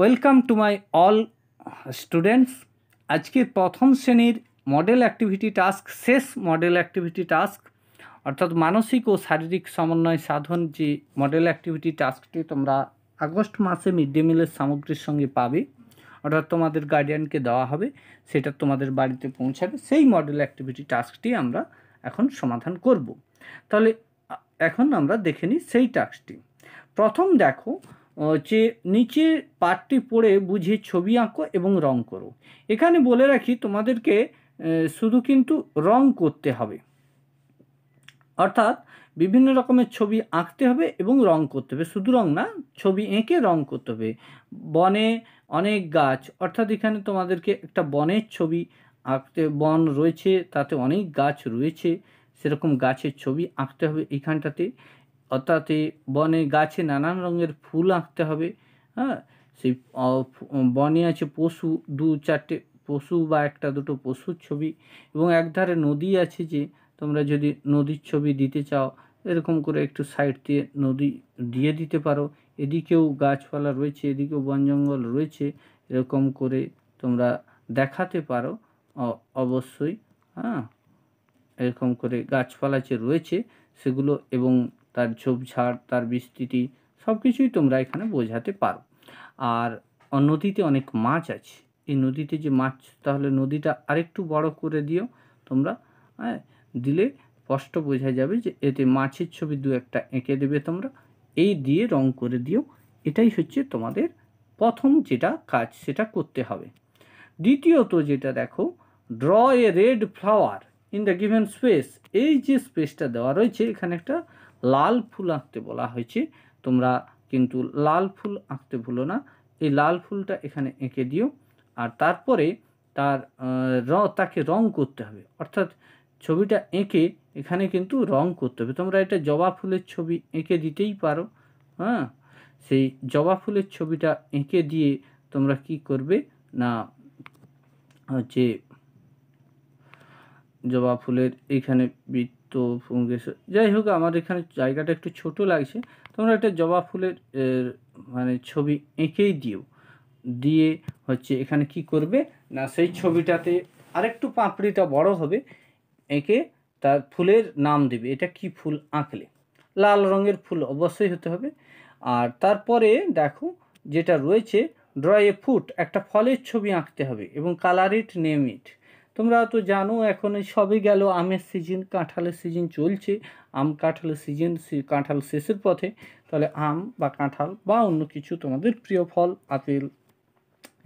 welcome to my all students আজকে প্রথম শ্রেণীর মডেল অ্যাক্টিভিটি টাস্ক শেষ মডেল অ্যাক্টিভিটি টাস্ক অর্থাৎ মানসিক ও শারীরিক সমন্বয় সাধন যে মডেল অ্যাক্টিভিটি টাস্কটি তোমরা আগস্ট মাসে মিড ডে মিলের সামগ্রীর সঙ্গে পাবে অর্থাৎ তোমাদের গার্ডিয়ানকে দেওয়া হবে সেটা তোমাদের বাড়িতে পৌঁছাবে সেই মডেল অ্যাক্টিভিটি টাস্কটি আমরা এখন সমাধান করব তাহলে এখন আমরা দেখে নিই সেই টাস্কটি প্রথম দেখো হচ্ছে নিচের পাঠটি পড়ে বুঝে ছবি আঁকো এবং রং করো এখানে বলে রাখি তোমাদেরকে শুধু কিন্তু রং করতে হবে অর্থাৎ বিভিন্ন রকমের ছবি আঁকতে হবে এবং রং করতে হবে শুধু রং না ছবি এঁকে রং করতে হবে বনে অনেক গাছ অর্থাৎ এখানে তোমাদেরকে একটা বনের ছবি আঁকতে বন রয়েছে তাতে অনেক গাছ রয়েছে সেরকম গাছের ছবি আঁকতে হবে এইখানটাতে অর্থাৎ বনে গাছে নানান রঙের ফুল আঁকতে হবে হ্যাঁ সেই বনে আছে পশু দু চারটে পশু বা একটা দুটো পশুর ছবি এবং একধারে নদী আছে যে তোমরা যদি নদীর ছবি দিতে চাও এরকম করে একটু সাইড দিয়ে নদী দিয়ে দিতে পারো এদিকেও গাছপালা রয়েছে এদিকেও বন জঙ্গল রয়েছে এরকম করে তোমরা দেখাতে পারো অবশ্যই হ্যাঁ এরকম করে গাছপালা যে রয়েছে সেগুলো এবং তার ঝোপঝাড় তার বিস্তৃতি সব কিছুই তোমরা এখানে বোঝাতে পারো আর নদীতে অনেক মাছ আছে এই নদীতে যে মাছ তাহলে নদীটা আরেকটু বড় করে দিও তোমরা হ্যাঁ দিলে স্পষ্ট বোঝা যাবে যে এতে মাছের ছবি দু একটা এঁকে দেবে তোমরা এই দিয়ে রং করে দিও এটাই হচ্ছে তোমাদের প্রথম যেটা কাজ সেটা করতে হবে দ্বিতীয়ত যেটা দেখো draw a red flower in the given space এই যে স্পেসটা দেওয়া রয়েছে এখানে একটা লাল ফুল আঁকতে বলা হয়েছে তোমরা কিন্তু লাল ফুল আঁকতে ভুলো না এই লাল ফুলটা এখানে এঁকে দিও আর তারপরে তার র তাকে রং করতে হবে অর্থাৎ ছবিটা এঁকে এখানে কিন্তু রং করতে হবে তোমরা এটা জবা ফুলের ছবি এঁকে দিতেই পারো হ্যাঁ সেই জবা ফুলের ছবিটা এঁকে দিয়ে তোমরা কি করবে না হচ্ছে জবা ফুলের এইখানে বিট তো যাই হোক আমার এখানে জায়গাটা একটু ছোট লাগছে তোমরা একটা জবা ফুলের মানে ছবি এঁকেই দিও দিয়ে হচ্ছে এখানে কি করবে না সেই ছবিটাতে আরেকটু পাঁপড়িটা বড় হবে এঁকে তার ফুলের নাম দেবে এটা কি ফুল আঁকলে লাল রঙের ফুল অবশ্যই হতে হবে আর তারপরে দেখো যেটা রয়েছে ড্রয়ে ফুট একটা ফলের ছবি আঁকতে হবে এবং কালার ইট নেম ইট তোমরা তো জানো এখন সবই গেল আমের সিজন কাঁঠালের সিজন চলছে আম কাঁঠালের সিজন কাঁঠাল শেষের পথে তাহলে আম বা কাঁঠাল বা অন্য কিছু তোমাদের প্রিয় ফল আপেল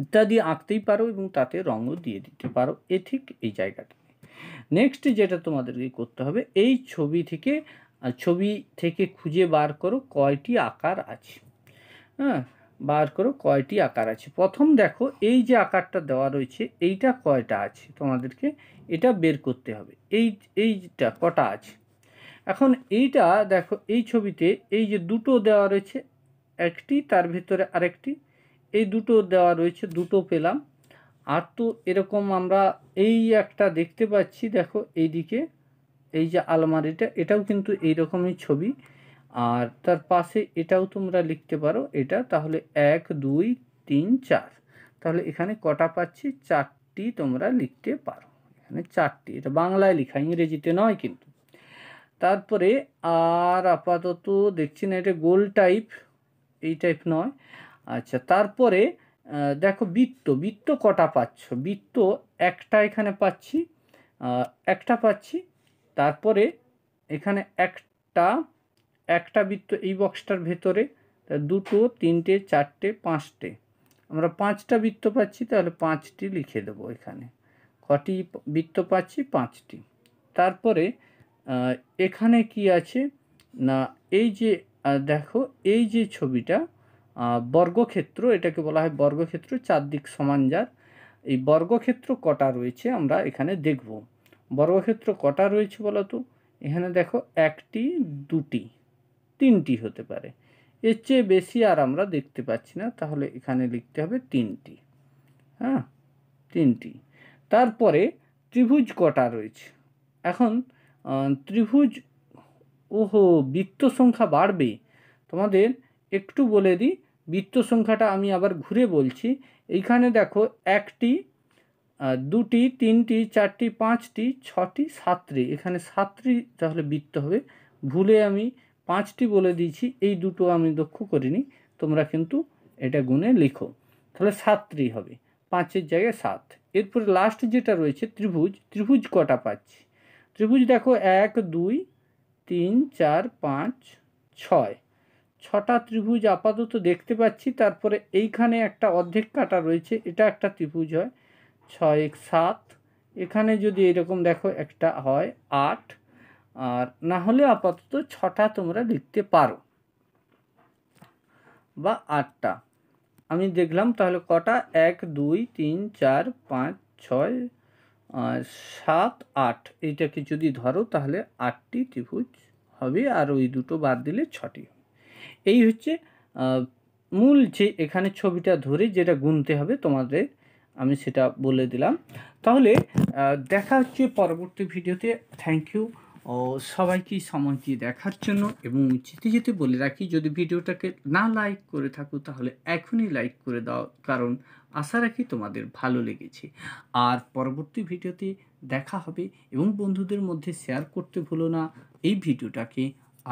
ইত্যাদি আঁকতেই পারো এবং তাতে রঙও দিয়ে দিতে পারো এ ঠিক এই জায়গাটা নেক্সট যেটা তোমাদেরকে করতে হবে এই ছবি থেকে ছবি থেকে খুঁজে বার করো কয়টি আকার আছে হ্যাঁ বার করো কয়টি আকার আছে প্রথম দেখো এই যে আকারটা দেওয়া রয়েছে এইটা কয়টা আছে তোমাদেরকে এটা বের করতে হবে এই এইটা কটা আছে এখন এইটা দেখো এই ছবিতে এই যে দুটো দেওয়া রয়েছে একটি তার ভিতরে আরেকটি এই দুটো দেওয়া রয়েছে দুটো পেলাম আর তো এরকম আমরা এই একটা দেখতে পাচ্ছি দেখো এইদিকে এই যে আলমারিটা এটাও কিন্তু এইরকমই ছবি আর তার পাশে এটাও তোমরা লিখতে পারো এটা তাহলে এক দুই তিন চার তাহলে এখানে কটা পাচ্ছি চারটি তোমরা লিখতে পারো এখানে চারটি এটা বাংলায় লেখা ইংরেজিতে নয় কিন্তু তারপরে আর আপাতত দেখছি না এটা গোল টাইপ এই টাইপ নয় আচ্ছা তারপরে দেখো বৃত্ত বৃত্ত কটা পাচ্ছ বৃত্ত একটা এখানে পাচ্ছি একটা পাচ্ছি তারপরে এখানে একটা একটা বৃত্ত এই বক্সটার ভেতরে দুটো তিনটে চারটে পাঁচটে আমরা পাঁচটা বৃত্ত পাচ্ছি তাহলে পাঁচটি লিখে দেব এখানে কটি বৃত্ত পাচ্ছি পাঁচটি তারপরে এখানে কি আছে না এই যে দেখো এই যে ছবিটা বর্গক্ষেত্র এটাকে বলা হয় বর্গক্ষেত্র চারদিক সমান যার এই বর্গক্ষেত্র কটা রয়েছে আমরা এখানে দেখব বর্গক্ষেত্র কটা রয়েছে বলো তো এখানে দেখো একটি দুটি তিনটি হতে পারে এর চেয়ে বেশি আর আমরা দেখতে পাচ্ছি না তাহলে এখানে লিখতে হবে তিনটি হ্যাঁ তিনটি তারপরে ত্রিভুজ কটা রয়েছে এখন ত্রিভুজ ওহো বৃত্ত সংখ্যা বাড়বে তোমাদের একটু বলে দিই বৃত্ত সংখ্যাটা আমি আবার ঘুরে বলছি এইখানে দেখো একটি দুটি তিনটি চারটি পাঁচটি ছটি সাতটি এখানে সাতটি তাহলে বৃত্ত হবে ভুলে আমি পাঁচটি বলে দিয়েছি এই দুটো আমি দক্ষ করিনি তোমরা কিন্তু এটা গুণে লিখো তাহলে সাতটি হবে পাঁচের জায়গায় সাত এরপরে লাস্ট যেটা রয়েছে ত্রিভুজ ত্রিভুজ কটা পাচ্ছি ত্রিভুজ দেখো এক দুই তিন চার পাঁচ ছয় ছটা ত্রিভুজ আপাতত দেখতে পাচ্ছি তারপরে এইখানে একটা অর্ধেক কাটা রয়েছে এটা একটা ত্রিভুজ হয় ছয় এক সাত এখানে যদি এরকম দেখো একটা হয় আট আর না হলে আপাতত ছটা তোমরা লিখতে পারো বা আটটা আমি দেখলাম তাহলে কটা এক দুই তিন চার পাঁচ ছয় সাত আট এইটাকে যদি ধরো তাহলে আটটি ত্রিভুজ হবে আর ওই দুটো বাদ দিলে ছটি হবে এই হচ্ছে মূল যে এখানে ছবিটা ধরে যেটা গুনতে হবে তোমাদের আমি সেটা বলে দিলাম তাহলে দেখা হচ্ছে পরবর্তী ভিডিওতে থ্যাংক ইউ ও সময় দিয়ে দেখার জন্য এবং যেতে যেতে বলে রাখি যদি ভিডিওটাকে না লাইক করে থাকো তাহলে এখনই লাইক করে দাও কারণ আশা রাখি তোমাদের ভালো লেগেছে আর পরবর্তী ভিডিওতে দেখা হবে এবং বন্ধুদের মধ্যে শেয়ার করতে ভুলো না এই ভিডিওটাকে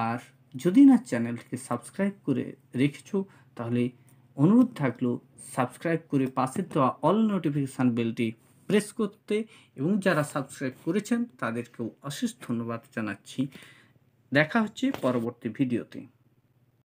আর যদি না চ্যানেলটিকে সাবস্ক্রাইব করে রেখেছো তাহলে অনুরোধ থাকলো সাবস্ক্রাইব করে পাশে দেওয়া অল নোটিফিকেশান বেলটি প্রেস করতে এবং যারা সাবস্ক্রাইব করেছেন তাদেরকেও অশেষ ধন্যবাদ জানাচ্ছি দেখা হচ্ছে পরবর্তী ভিডিওতে